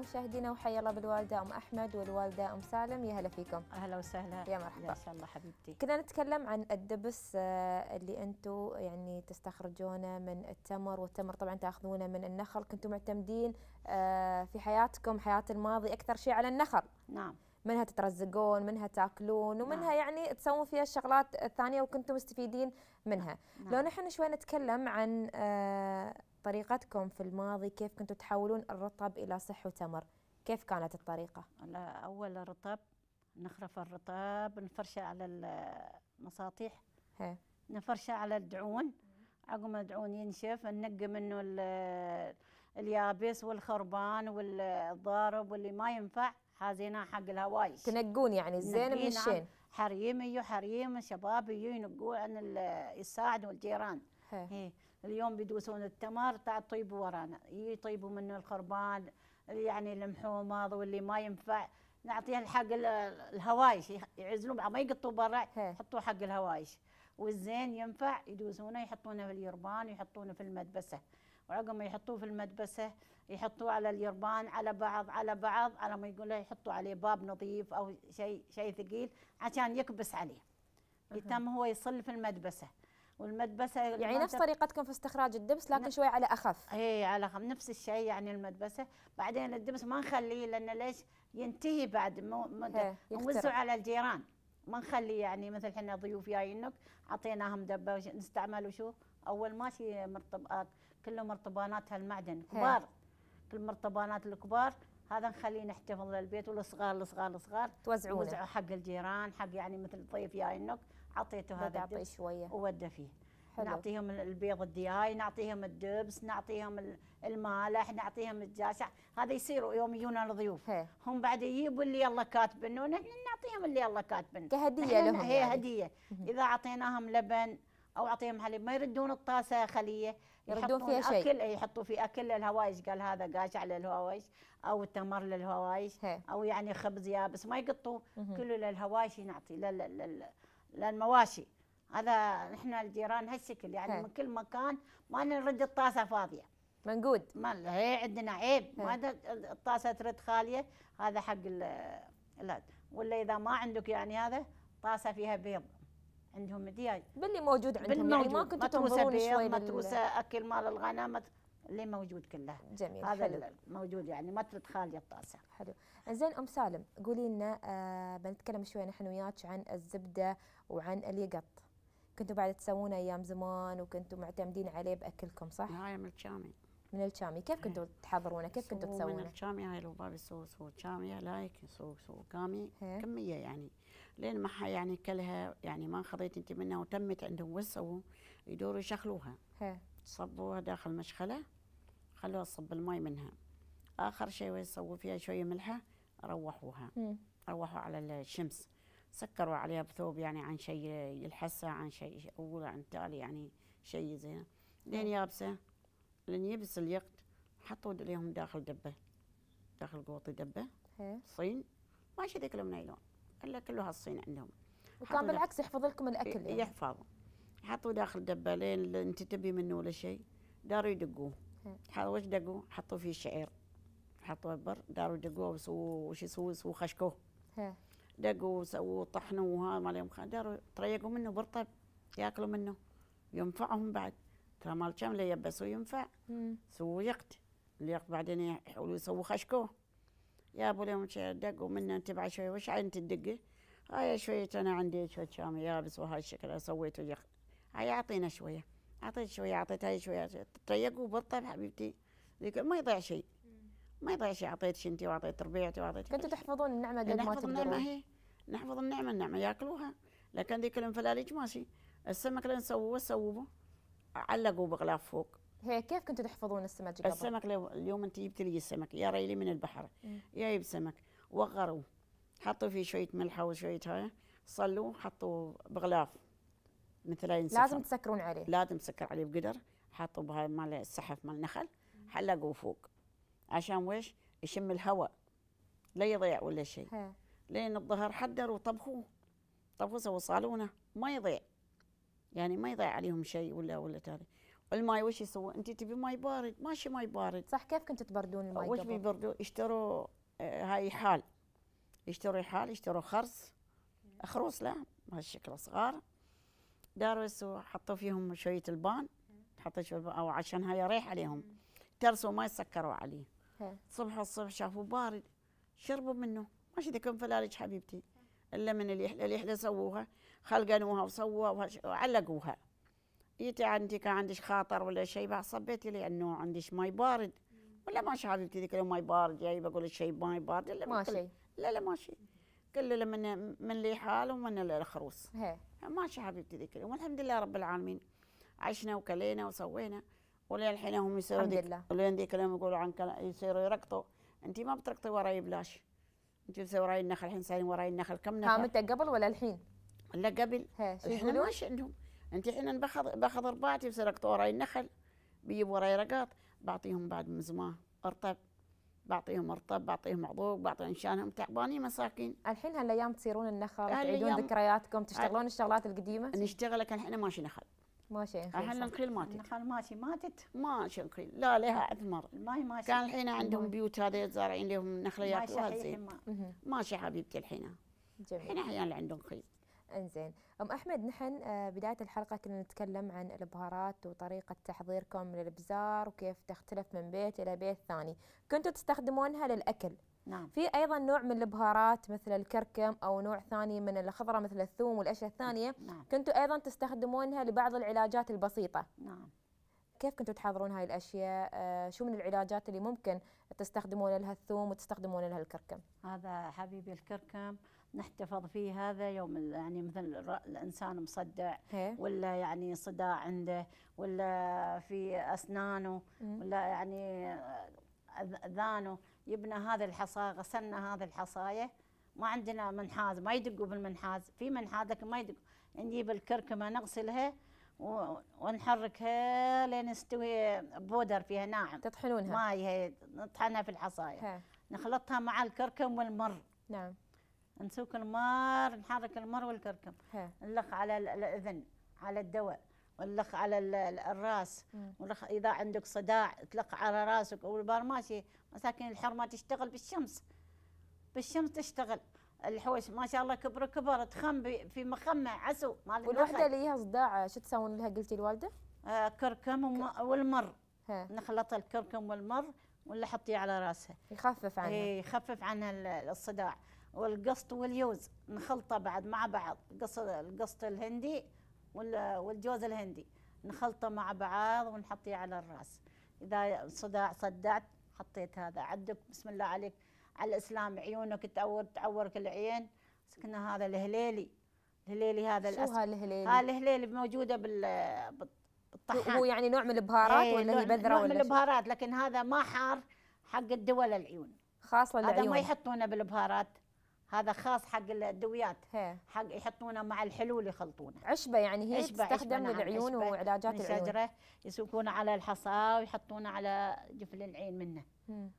مشاهدينا وحيا الله بالوالده ام احمد والوالده ام سالم يا هلا فيكم اهلا وسهلا يا مرحبا يا شاء الله حبيبتي كنا نتكلم عن الدبس آه، اللي انتم يعني تستخرجونه من التمر والتمر طبعا تاخذونه من النخل كنتم معتمدين آه، في حياتكم حياه الماضي اكثر شيء على النخل نعم منها تترزقون منها تاكلون ومنها نعم. يعني تسوون فيها الشغلات الثانيه وكنتم مستفيدين منها نعم. لو نحن شوي نتكلم عن آه، طريقتكم في الماضي كيف كنتوا تحولون الرطب إلى صح وتمر كيف كانت الطريقة؟ أول رطب نخرف الرطب نفرشه على المساطيح هي. نفرشه على الدعون عقب ما الدعون ينشف ننقي منه اليابس والخربان والضارب واللي ما ينفع حازينه حق الهوايش تنقون يعني الزين من نعم. الشين حريم يو حريم شباب يو ينقون عن الساعد والجيران هي. إيه. اليوم بيدوسون التمر تعال طيبوا ورانا يطيبوا منه الخربان يعني المحومض واللي ما ينفع نعطيه حق الهوايش يعزلون ما يقطوا برا يحطوا حق الهوايش والزين ينفع يدوسونه يحطونه في اليربان ويحطونه في المدبسه وعقب ما يحطوه في المدبسه يحطوه على اليربان على بعض على بعض على ما يقولوا يحطوا عليه باب نظيف او شيء شيء ثقيل عشان يكبس عليه يتم هو يصل في المدبسه والمدبسه يعني نفس طريقتكم في استخراج الدبس لكن نعم. شوي على اخف اي على اخف نفس الشيء يعني المدبسه بعدين الدبس ما نخليه لان ليش ينتهي بعد مده إيه، نوزعه على الجيران ما نخلي يعني مثل احنا ضيوف جايينك اعطيناهم دبه نستعمل وشو اول ماشي مرطبات كله مرطبانات هالمعدن إيه. كبار كل مرطبانات الكبار هذا نخليه نحتفظ للبيت والصغار الصغار الصغار توزعوه حق الجيران حق يعني مثل ضيف جايينك عطيته هذا الدبس شويه وودى حلو. نعطيهم البيض الدياي نعطيهم الدبس نعطيهم المالح نعطيهم الجاشع هذا يصيروا يوم يجونا الضيوف هي. هم بعد يجيبوا اللي الله كاتبن ونحن نعطيهم اللي الله كاتبن كهديه لهم هي يعني. هديه اذا اعطيناهم لبن او اعطيهم حليب ما يردون الطاسه خليه يردون فيها شيء اكل يحطوا في اكل للهوايش قال هذا قاشع للهوايش او التمر للهوايش هي. او يعني خبز يابس ما يقطوا كله للهوايش نعطي لل للمواشي هذا نحن الجيران هالشكل يعني من كل مكان ما نرد الطاسه فاضيه منقود ما هي عندنا عيب ما الطاسه ترد خاليه هذا حق لا ولا اذا ما عندك يعني هذا طاسه فيها بيض عندهم دياي باللي موجود عندهم باللي موجود. يعني ما كنتوا تنظرون شوي متروسه اكل مال الغنم اللي موجود كله جميل هذا حلو. موجود يعني ترد خالي الطاسه حلو زين ام سالم قولي لنا آه بنتكلم شوي نحن وياك عن الزبده وعن اليقط كنتوا بعد تسوونه ايام زمان وكنتوا معتمدين عليه باكلكم صح؟ هاي من الشامي من الشامي كيف كنتوا تحضرونه كيف كنتوا تسوونه؟ من الشامي هاي لو بابي سو سو شامي لايك سو سو كامي كميه يعني لين ما يعني كلها يعني ما خذيت انت منها وتمت عندهم وسووا يدوروا يشغلوها صبوها داخل مشخله خلوها تصب الماء منها اخر شيء يسووا فيها شويه ملحه روحوها مم. روحوا على الشمس سكروا عليها بثوب يعني عن شيء يلحسها عن شيء اول عن تالي يعني شيء زين لين يابسه لين يبس اليقط حطوا لهم داخل دبه داخل قوطي دبه صين ماشي ذيك كلهم نايلون الا كلها الصين عندهم وكان بالعكس يحفظ لكم الاكل يعني. يحفظ حطوا داخل دبه لين انت تبي منه ولا شيء داروا يدقوه وش دقوا حطوا فيه شعير حطوا البر داروا دقوا وسووا وش يسووا يسووا خشكوه دقوا وسووا طحنوا وهذا مال يوم داروا تريقوا منه برطب ياكلوا منه ينفعهم بعد ترى مال اللي يبس ينفع سووا يقت اليقت بعدين يحولوا يسووا خشكوه يا ابو اليوم دقوا منه انت بعد شوي وش عين تدقه هاي شوية أنا عندي شوية كام يابس وهالشكل سويته يقت. هاي يعطينا شوية اعطيت شويه اعطيت هاي شويه تريقوا طيب وبطل طيب حبيبتي ما يضيع شيء ما يضيع شيء اعطيت شنتي واعطيت ربيعتي واعطيت كنتوا تحفظون النعمه قد ما تقدرون النعمه هي إيه. نحفظ النعمه النعمه ياكلوها لكن ذيك الانفلاليج ماشي السمك اللي نسووه سووه علقوا بغلاف فوق هي كيف كنتوا تحفظون السمك قبل؟ السمك اليوم انت جبت لي السمك يا ريلي من البحر يا يب سمك وغروه حطوا فيه شويه ملح وشويه هاي صلوه حطوا بغلاف مثل لازم تسكرون عليه لازم تسكر عليه بقدر حاطه بهاي مال السحف مال النخل حلقوا فوق عشان ويش يشم الهواء لا يضيع ولا شيء لين الظهر حدروا طبخوه طبخوه سووا صالونه ما يضيع يعني ما يضيع عليهم شيء ولا ولا تالي الماي وش يسوي انت تبي ماي بارد ماشي ماي بارد صح كيف كنتوا تبردون الماي وش بيبردوا يشتروا آه، هاي حال يشتروا حال يشتروا خرص خروص لا بهالشكل صغار درس وحطوا فيهم شويه البان حطوا البان او عشان هاي ريح عليهم ترسوا ما يسكروا عليه صبح الصبح شافوا بارد شربوا منه ما يكون فلالج حبيبتي الا من اللي اليحلى سووها خلقنوها وسووها وعلقوها جيتي عندي كان عندك خاطر ولا شيء صبيتي لي انه عندك ماي بارد ولا ما شافتي ذيك ماي بارد جاي بقول لك شيء ماي بارد الا ما شيء لا لا ما شيء كل من من لي حال ومن الخروس ماشي حبيبتي ذيك اليوم الحمد لله رب العالمين عشنا وكلينا وسوينا ولين الحين هم يصيروا الحمد لله ولين ذيك اليوم يقولوا عن يصيروا يرقطوا انت ما بترقطي وراي بلاش انت بتسوي وراي النخل الحين صايرين وراي النخل كم نخل قامتها قبل ولا الحين؟ لا قبل الحين ماشي عندهم انت الحين باخذ باخذ رباعتي بصير وراي النخل بيجيب وراي رقاط بعطيهم بعد مزماه ارطب بعطيهم رطب بعطيهم عضوق بعطيهم شانهم تعبانين مساكين الحين هالايام تصيرون النخل تعيدون ذكرياتكم تشتغلون الشغلات القديمه نشتغل لكن احنا ماشي نخل ماشي الحين النخيل ماتت النخل ماشي ماتت ماشي نخيل لا لها اثمر الماي ماشي كان الحين عندهم بيوت هذه زارعين لهم نخليات ماشي ماشي حبيبتي الحين الحين احيانا عندهم خيل انزين ام احمد نحن آه، بدايه الحلقه كنا نتكلم عن البهارات وطريقه تحضيركم للابزار وكيف تختلف من بيت الى بيت ثاني كنتوا تستخدمونها للاكل نعم. في ايضا نوع من البهارات مثل الكركم او نوع ثاني من الخضره مثل الثوم والاشياء الثانيه نعم. كنتوا ايضا تستخدمونها لبعض العلاجات البسيطه نعم كيف كنتوا تحضرون هاي الاشياء؟ آه، شو من العلاجات اللي ممكن تستخدمون لها الثوم وتستخدمون لها الكركم؟ هذا حبيبي الكركم نحتفظ فيه هذا يوم يعني مثل الانسان مصدع إيه. ولا يعني صداع عنده ولا في اسنانه ولا يعني اذانه يبنى هذا الحصى غسلنا هذا الحصايه ما عندنا منحاز ما يدقوا بالمنحاز في منحاز لكن ما يدقوا نجيب الكركمه نغسلها ونحركها لين يستوي بودر فيها ناعم تطحنونها مايها نطحنها في الحصايه نخلطها مع الكركم والمر نعم نسوق المار نحرك المار والكركم نلخ على الاذن على الدواء ونلخ على الراس ونلخ اذا عندك صداع تلق على راسك والبار ماشي مساكين الحرمه تشتغل بالشمس بالشمس تشتغل الحوش ما شاء الله كبر كبر تخم في مخمه عسو مال والوحده اللي ليها صداع شو تسوون لها قلتي الوالده؟ آه كركم والمر ها. نخلط الكركم والمر ولا حطيه على راسها يخفف عنها إيه، يخفف عنها الصداع والقسط واليوز نخلطه بعد مع بعض القسط القسط الهندي والجوز الهندي نخلطه مع بعض ونحطيه على الراس اذا صداع صدعت حطيت هذا عدك بسم الله عليك على الاسلام عيونك تعور تعورك العين سكنا هذا الهليلي الهليلي هذا شو هالهليلي؟ هالهليلي موجوده بال هو يعني نوع من البهارات ايه ولا هي بذره نوع ولا من البهارات لكن هذا ما حار حق الدول العيون خاصه للعيون هذا ما يحطونه بالبهارات هذا خاص حق الدويات حق يحطونه مع الحلول يخلطونه عشبه يعني هي عشبة تستخدم نعم، عشبة للعيون نعم وعلاجات من العيون شجره يسوقونه على الحصى ويحطونه على جفن العين منه مم.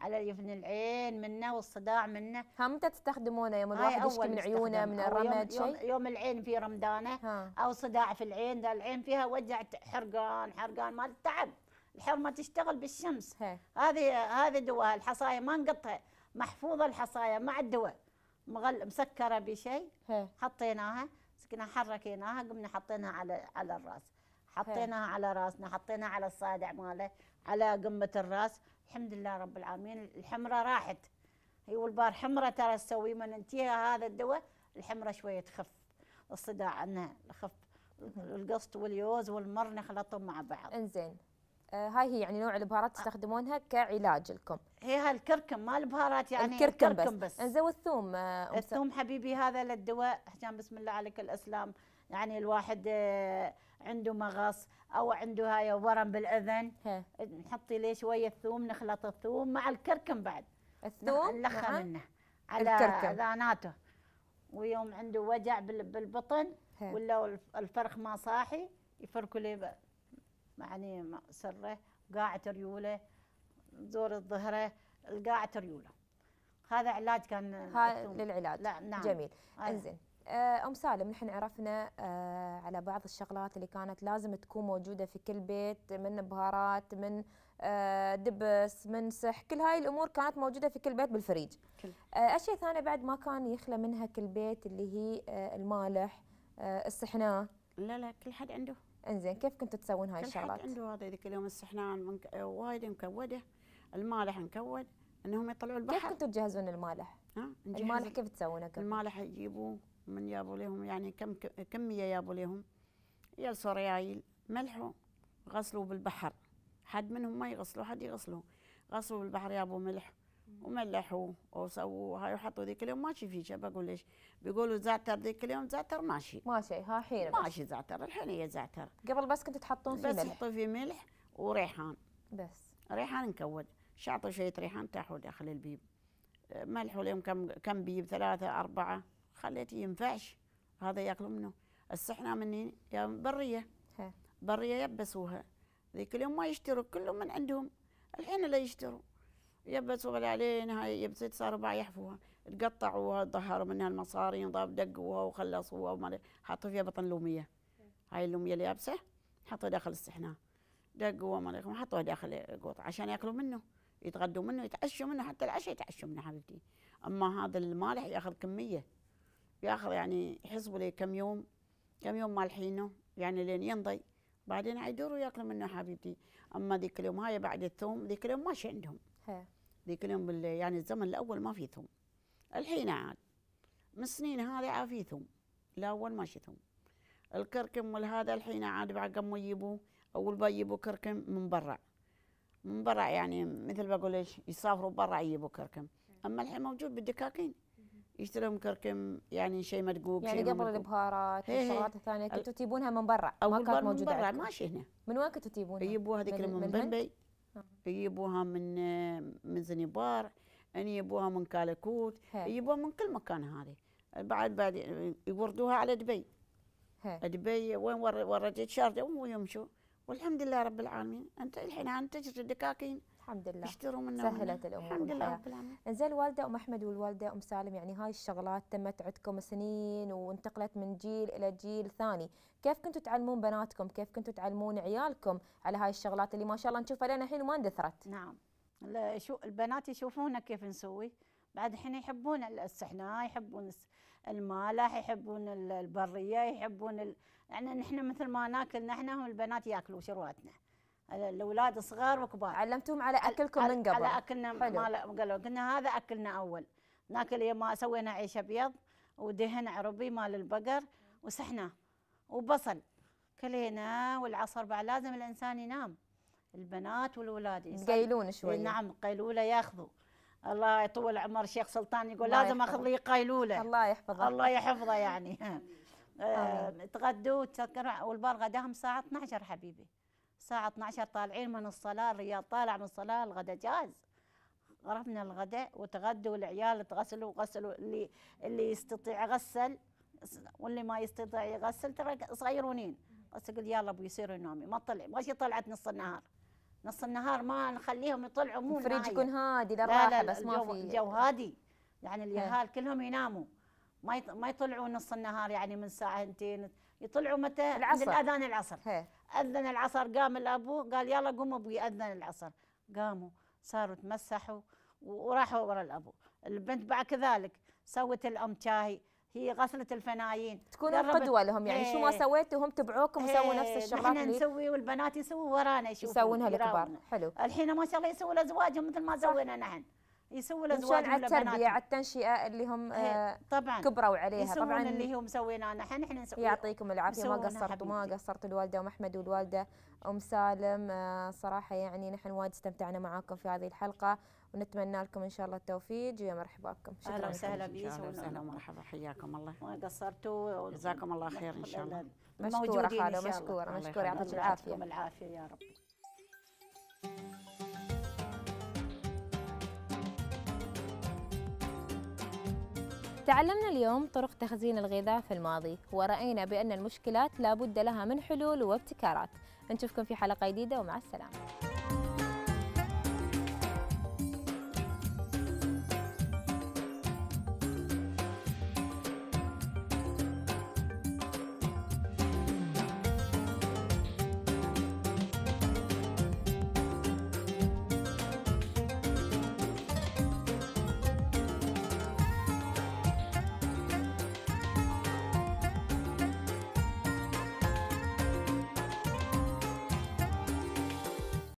على جفن العين منه والصداع منه ها متى تستخدمونه يوم الواحد يشكي من عيونه من الرمد شيء يوم, يوم العين في رمدانه ها. او صداع في العين ذا العين فيها وجع حرقان حرقان مال التعب الحرمه تشتغل بالشمس هذه هذه دواء الحصايه ما نقطها محفوظه الحصايه مع الدواء مغل مسكره بشيء حطيناها سكنا حركيناها قمنا حطيناها على على الراس حطيناها على راسنا حطيناها على الصادع ماله على قمه الراس الحمد لله رب العالمين الحمره راحت هي والبار حمره ترى تسوي من انتهى هذا الدواء الحمره شويه تخف الصداع عنها خف القسط واليوز والمر نخلطهم مع بعض انزين آه، هاي هي يعني نوع البهارات آه. تستخدمونها كعلاج لكم هي الكركم ما البهارات يعني الكركم, الكركم بس, بس. والثوم الثوم آه، الثوم حبيبي هذا للدواء حجام بسم الله عليك الاسلام يعني الواحد عنده مغص او عنده هاي ورم بالاذن نحطي ليه شويه ثوم نخلط الثوم مع الكركم بعد الثوم نلخى نعم. منه على اذاناته ويوم عنده وجع بالبطن ولا الفرخ ما صاحي يفركوا ليه معني سره قاعة ريوله دور الظهره القاعة ريوله هذا علاج كان هذا للعلاج لا نعم جميل آه. انزين آه، ام سالم نحن عرفنا آه، على بعض الشغلات اللي كانت لازم تكون موجوده في كل بيت من بهارات من دبس من سح كل هاي الامور كانت موجوده في كل بيت بالفريج كل. اشياء ثانيه بعد ما كان يخلى منها كل بيت اللي هي المالح السحناه لا لا كل حد عنده انزين كيف كنتوا تسوون هاي الشغلات؟ عنده هذا ذيك اليوم السحنان منك... وايد مكوده المالح مكود انهم يطلعوا البحر كيف كنتوا تجهزون المالح؟ ها؟ المالح كيف تسوونه؟ المالح يجيبوه من يابوا لهم يعني كم كميه يابوا لهم يلسوا ريايل ملحوا غسلوا بالبحر حد منهم ما يغسلوا حد يغسلوا غسلوا بالبحر يابوا ملح وملحوا وسووا هاي وحطوا ذيك اليوم ماشي في شيء بقول ليش بيقولوا زعتر ذيك اليوم زعتر ماشي ماشي ها حين ماشي زعتر الحين هي زعتر قبل بس كنت تحطون في ملح بس تحطون في ملح وريحان بس ريحان نكود شاطوا شويه ريحان تحوا داخل البيب ملح اليوم كم كم بيب ثلاثه اربعه خليته ينفعش هذا ياكلوا منه السحنه مني يا بريه بريه يبسوها ذيك اليوم ما يشتروا كلهم من عندهم الحين لا يشتروا يبت وغلى علينا هاي يبت صار ربع يحفوها تقطعوها ظهروا منها المصاري نضاب دقوها وخلصوها وما حطوا فيها بطن لوميه هاي اللوميه اليابسه حطوا داخل الصحنه دقوها ما حطوها داخل قوط عشان ياكلوا منه يتغدوا منه يتعشوا منه حتى العشاء يتعشوا منه حبيبتي اما هذا المالح ياخذ كميه ياخذ يعني يحسبوا لي كم يوم كم يوم مالحينه يعني لين ينضي بعدين عيدوروا ياكلوا منه حبيبتي اما ذيك اليوم هاي بعد الثوم ذيك اليوم ماشي عندهم هي. ذيك اليوم يعني الزمن الاول ما في ثوم الحين عاد من سنين هذه في ثوم الاول ماشي ثوم الكركم والهذا الحين عاد بعد قاموا يجيبوا اول بيجيبوا يجيبوا كركم من برا من برا يعني مثل بقول ايش يسافروا برا يجيبوا كركم اما الحين موجود بالدكاكين يشترون كركم يعني شيء مدقوق يعني قبل البهارات والشغلات الثانيه كنتوا تجيبونها من برا ما كانت موجوده من برا ماشي هنا من وين كنتوا تجيبونها؟ يجيبوها هذيك من, من, من يجيبوها من من زنبار ان يعني يجيبوها من كالكوت يجيبوها من كل مكان هذه بعد بعد يوردوها على دبي دبي وين وردت شارجه ويمشوا والحمد لله رب العالمين انت الحين عم تجري الحمد لله يشتروا منه سهلت الامور الحمد لله رب العالمين زين الوالده ام احمد والوالده ام سالم يعني هاي الشغلات تمت عندكم سنين وانتقلت من جيل الى جيل ثاني كيف كنتوا تعلمون بناتكم كيف كنتوا تعلمون عيالكم على هاي الشغلات اللي ما شاء الله نشوفها لنا الحين وما اندثرت نعم شو البنات يشوفونا كيف نسوي بعد الحين يحبون السحناء يحبون المالح يحبون البريه يحبون ال... يعني نحن مثل ما ناكل نحن هم البنات ياكلوا شرواتنا الاولاد صغار وكبار علمتهم على اكلكم من قبل على اكلنا حلو. ما قالوا قلنا هذا اكلنا اول ناكل ما سوينا عيش ابيض ودهن عربي مال البقر وسحناه وبصل كلينا والعصر بعد لازم الانسان ينام البنات والاولاد يقيلون شوي نعم قيلوله ياخذوا الله يطول عمر الشيخ سلطان يقول لازم اخذ لي قيلوله الله يحفظه الله يحفظه يعني آه، تغدوا تسكروا والبار غداهم الساعه 12 حبيبي الساعة 12 طالعين من الصلاة الرياض طالع من الصلاة الغداء جاهز غرفنا الغداء وتغدوا العيال تغسلوا وغسلوا اللي اللي يستطيع غسل واللي ما يستطيع يغسل ترى صغيرونين بس اقول يلا ابوي يصير ينامي ما طلع ما شي طلعت نص النهار نص النهار ما نخليهم يطلعوا مو الفريج يكون هادي لا, لا بس ما في الجو هادي يعني إيه. اليهال كلهم يناموا ما ما يطلعوا نص النهار يعني من ساعتين يطلعوا متى العصر الاذان العصر هي. إيه. أذن العصر قام الأبو قال يلا قوموا أبوي أذن العصر قاموا صاروا تمسحوا وراحوا ورا الأبو البنت بعد كذلك سوت الأم شاي هي غسلت الفنايين تكونوا قدوة لهم يعني شو ما إيه. سويتوا هم تبعوكم وسووا نفس إيه، الشغلات احنا نسوي والبنات يسووا ورانا يشوفوا يسوونها الكبار حلو الحين ما شاء الله يسووا لازواجهم مثل ما سوينا نحن يسووا الازواج على التربيه على التنشئه اللي هم آه، طبعا كبروا عليها طبعا اللي هم مسوينا نحن احنا نسوي يعطيكم العافيه ما قصرتوا ما قصرت الوالده ام احمد والوالده ام سالم آه، صراحه يعني نحن وايد استمتعنا معاكم في هذه الحلقه ونتمنى لكم ان شاء الله التوفيق ويا مرحبا بكم شكرا اهلا وسهلا اهلا وسهلا ومرحبا حياكم الله ما قصرتوا جزاكم الله خير ان شاء الله مشكوره خاله مشكوره مشكوره يعطيك العافيه العافيه يا رب تعلمنا اليوم طرق تخزين الغذاء في الماضي ورأينا بأن المشكلات لابد لها من حلول وابتكارات نشوفكم في حلقة جديدة ومع السلامة